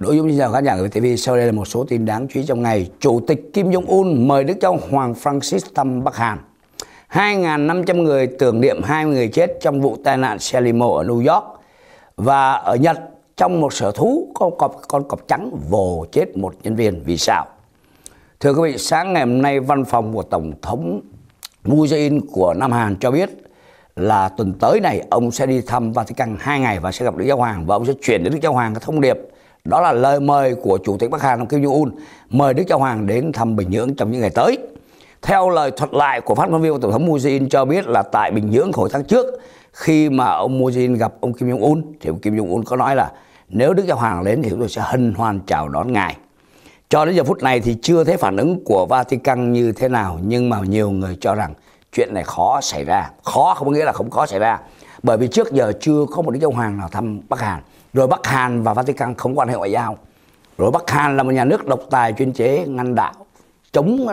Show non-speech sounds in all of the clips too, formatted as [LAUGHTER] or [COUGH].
Nội dung chào khán giả của VTV sau đây là một số tin đáng chú ý trong ngày. Chủ tịch Kim Jong-un mời Đức Châu Hoàng Francis thăm Bắc Hàn. 2.500 người tưởng niệm hai người chết trong vụ tai nạn xe limo ở New York. Và ở Nhật, trong một sở thú, con cọp, con cọp trắng vồ chết một nhân viên. Vì sao? Thưa quý vị, sáng ngày hôm nay, văn phòng của Tổng thống Moon Jae-in của Nam Hàn cho biết là tuần tới này ông sẽ đi thăm Vatican 2 ngày và sẽ gặp Đức Giáo Hoàng và ông sẽ chuyển đến Đức Giáo Hoàng cái thông điệp đó là lời mời của Chủ tịch Bắc Hàn Kim Jong-un mời Đức Giáo Hoàng đến thăm Bình Nhưỡng trong những ngày tới. Theo lời thuật lại của phát ngôn viên của Tổng thống Moon Jae-in cho biết là tại Bình Nhưỡng hồi tháng trước khi mà ông Moon Jae-in gặp ông Kim Jong-un thì ông Kim Jong-un có nói là nếu Đức Giáo Hoàng đến thì chúng tôi sẽ hân hoan chào đón ngài. Cho đến giờ phút này thì chưa thấy phản ứng của Vatican như thế nào nhưng mà nhiều người cho rằng chuyện này khó xảy ra. Khó không có nghĩa là không có xảy ra. Bởi vì trước giờ chưa có một Đức Giáo Hoàng nào thăm Bắc Hàn rồi Bắc Hàn và Vatican không quan hệ ngoại giao rồi Bắc Hàn là một nhà nước độc tài chuyên chế ngăn đạo chống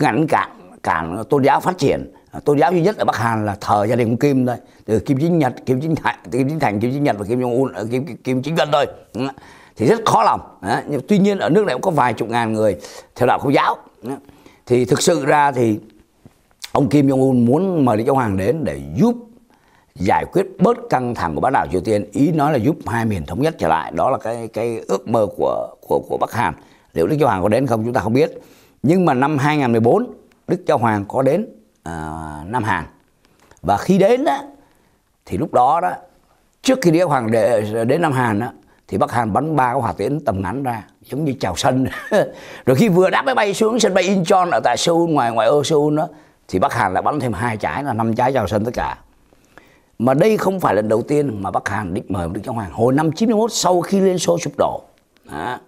ngăn cản cản tôn giáo phát triển tôn giáo duy nhất ở Bắc Hàn là thờ gia đình Kim thôi từ Kim Chính Nhật Kim Chính Thành Kim Chính Thành Kim Chính Nhật và Kim Jong Un ờ, Kim Kim Chính Vân thôi thì rất khó lòng nhưng tuy nhiên ở nước này cũng có vài chục ngàn người theo đạo công giáo thì thực sự ra thì ông Kim Jong Un muốn mời Lý Châu Hoàng đến để giúp giải quyết bớt căng thẳng của bán đảo Triều Tiên ý nói là giúp hai miền thống nhất trở lại đó là cái cái ước mơ của của của Bắc Hàn liệu Đức Giáo Hoàng có đến không chúng ta không biết nhưng mà năm 2014 Đức Giáo Hoàng có đến à, Nam Hàn và khi đến đó, thì lúc đó đó trước khi Đức Giáo Hoàng để, đến Nam Hàn đó, thì Bắc Hàn bắn ba cái hỏa tiễn tầm ngắn ra giống như chào sân [LAUGHS] rồi khi vừa đáp máy bay xuống sân bay Incheon ở tại Seoul ngoài ngoài ô Seoul đó thì Bắc Hàn lại bắn thêm hai trái là năm trái chào sân tất cả mà đây không phải lần đầu tiên mà Bắc Hàn định mời Đức Giáo Hoàng. Hồi năm 91 sau khi Liên Xô sụp đổ, đó,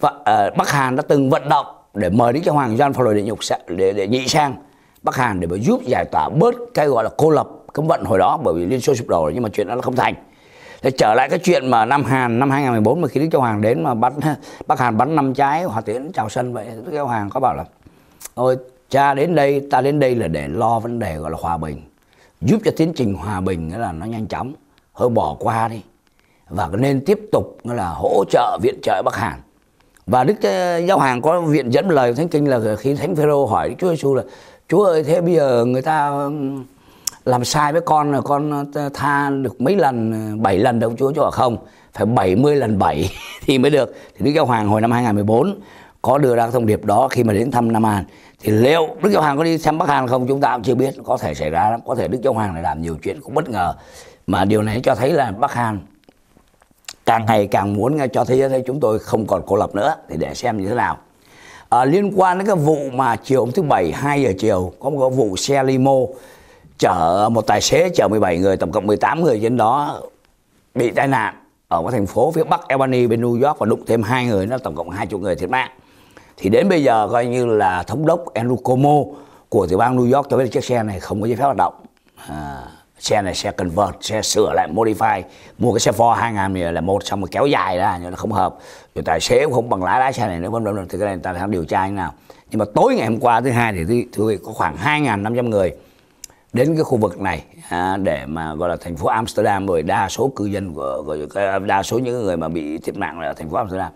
và, uh, Bắc Hàn đã từng vận động để mời Đức Giáo Hoàng John Paul để, nhục, để, để nhị sang Bắc Hàn để mà giúp giải tỏa bớt cái gọi là cô lập cấm vận hồi đó bởi vì Liên Xô sụp đổ nhưng mà chuyện đó là không thành. Thế trở lại cái chuyện mà năm Hàn năm 2014 mà khi Đức Giáo Hoàng đến mà bắn Bắc Hàn bắn năm trái hòa tiễn chào sân vậy Đức Giáo Hoàng có bảo là ôi cha đến đây ta đến đây là để lo vấn đề gọi là hòa bình giúp cho tiến trình hòa bình là nó nhanh chóng hơi bỏ qua đi và nên tiếp tục là hỗ trợ viện trợ Bắc Hàn và Đức ờ, Giáo hoàng có viện dẫn lời Thánh Kinh là khi Thánh Phêrô hỏi Chúa Giêsu là Chúa ơi thế bây giờ người ta ừ, làm sai với con là con ờ, tha được mấy lần ờ, bảy lần đâu Chúa cho không phải 70 lần 7 [LAUGHS] thì mới được thì Đức Giáo Hoàng hồi năm 2014 có đưa ra thông điệp đó khi mà đến thăm Nam Hàn thì liệu Đức Giáo Hoàng có đi thăm Bắc Hàn không chúng ta cũng chưa biết có thể xảy ra lắm có thể Đức Giáo Hoàng lại làm nhiều chuyện cũng bất ngờ mà điều này cho thấy là Bắc Hàn càng ngày càng muốn cho thế giới thấy chúng tôi không còn cô lập nữa thì để xem như thế nào à, liên quan đến cái vụ mà chiều hôm thứ bảy 2 giờ chiều có một vụ xe limo chở một tài xế chở 17 người tổng cộng 18 người trên đó bị tai nạn ở cái thành phố phía bắc Albany bên New York và đụng thêm hai người nó tổng cộng hai chục người thiệt mạng thì đến bây giờ coi như là thống đốc Andrew Cuomo của tiểu bang New York cho biết chiếc xe này không có giấy phép hoạt động à, xe này xe convert xe sửa lại modify mua cái xe Ford 2000 là một xong rồi kéo dài ra nhưng nó không hợp rồi tài xế cũng không bằng lái lái xe này nữa vân vân thì cái này người ta đang điều tra như nào nhưng mà tối ngày hôm qua thứ hai thì thưa quý có khoảng 2.500 người đến cái khu vực này à, để mà gọi là thành phố Amsterdam bởi đa số cư dân của, của đa số những người mà bị thiệt mạng là thành phố Amsterdam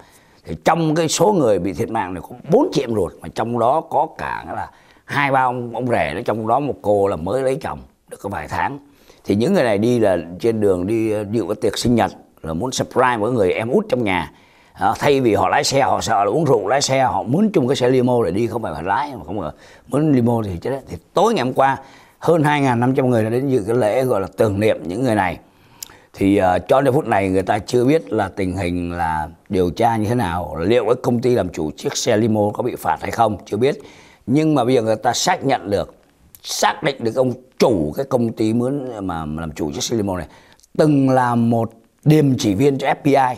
thì trong cái số người bị thiệt mạng này có 4 chị em ruột mà trong đó có cả là hai ba ông ông rể đó trong đó một cô là mới lấy chồng được có vài tháng thì những người này đi là trên đường đi dự ờ, cái tiệc sinh nhật là muốn surprise với người em út trong nhà à, thay vì họ lái xe họ sợ là uống rượu lái xe họ muốn chung cái xe limo để đi không phải là lái mà không ngờ muốn limo thì chết đấy thì tối ngày hôm qua hơn 2.500 người đã đến dự cái lễ gọi là tưởng niệm những người này thì uh, cho đến phút này người ta chưa biết là tình hình là điều tra như thế nào liệu cái công ty làm chủ chiếc xe limo có bị phạt hay không chưa biết nhưng mà bây giờ người ta xác nhận được xác định được ông chủ cái công ty muốn ờ, mà làm chủ chiếc xe limo này từng là một điềm chỉ viên cho FBI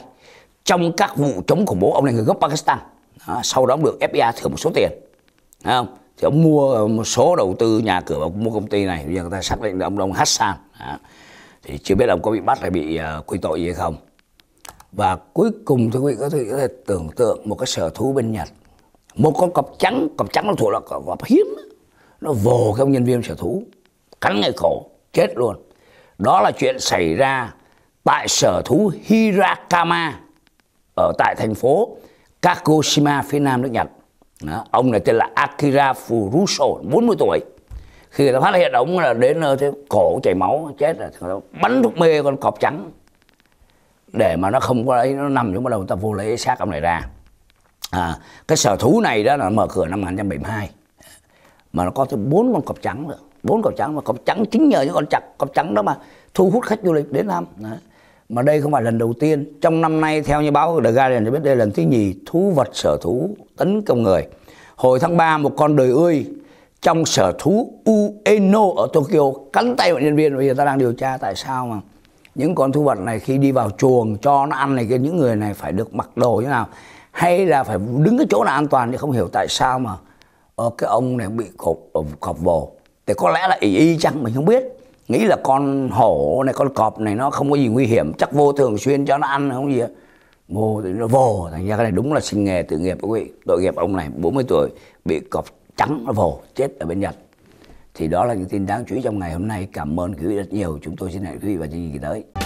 trong các vụ chống khủng bố ông này người gốc Pakistan đó, sau đó ông được FBI thưởng một số tiền Đấy không thì ông mua một số đầu tư nhà cửa và mua công ty này bây giờ người ta xác định được ông Đông Hassan đó thì chưa biết ông có bị bắt hay bị uh, quy tội gì hay không và cuối cùng thưa quý vị có thể tưởng tượng một cái sở thú bên Nhật một con cọp trắng cọp trắng nó thuộc là cọp, hiếm nó vồ cái ông nhân viên sở thú cắn ngay cổ chết luôn đó là chuyện xảy ra tại sở thú Hirakama ở tại thành phố Kagoshima phía nam nước Nhật đó. ông này tên là Akira Furuso 40 tuổi khi người ta phát hiện ổng là đến nơi thế cổ chảy máu chết rồi người ta bắn thuốc mê con cọp trắng để mà nó không có ấy nó nằm xuống bắt đầu người ta vô lấy xác ông này ra à, cái sở thú này đó là mở cửa năm 1972 mà nó có tới bốn con cọp trắng nữa bốn cọp trắng mà cọp trắng chính nhờ những con chặt cọp trắng đó mà thu hút khách du lịch đến Nam Đấy. mà đây không phải lần đầu tiên trong năm nay theo như báo The Guardian cho biết đây là lần thứ nhì thú vật sở thú tấn công người hồi tháng 3 một con đời ươi trong sở thú Ueno ở Tokyo cắn tay bọn nhân viên bây giờ ta đang điều tra tại sao mà những con thú vật này khi đi vào chuồng cho nó ăn này kia những người này phải được mặc đồ như nào hay là phải đứng cái chỗ nào an toàn thì không hiểu tại sao mà ở ờ, cái ông này bị cọp ờ, cọp vồ thì có lẽ là ý y chăng mình không biết nghĩ là con hổ này con cọp này nó không có gì nguy hiểm chắc vô thường xuyên cho nó ăn không gì đó. vô thì nó vồ thành ra cái này đúng là sinh nghề tự nghiệp quý vị tội nghiệp ông này 40 tuổi bị cọp trắng nó vồ chết ở bên Nhật thì đó là những tin đáng chú ý trong ngày hôm nay cảm ơn quý vị rất nhiều chúng tôi xin hẹn quý vị vào chương trình tới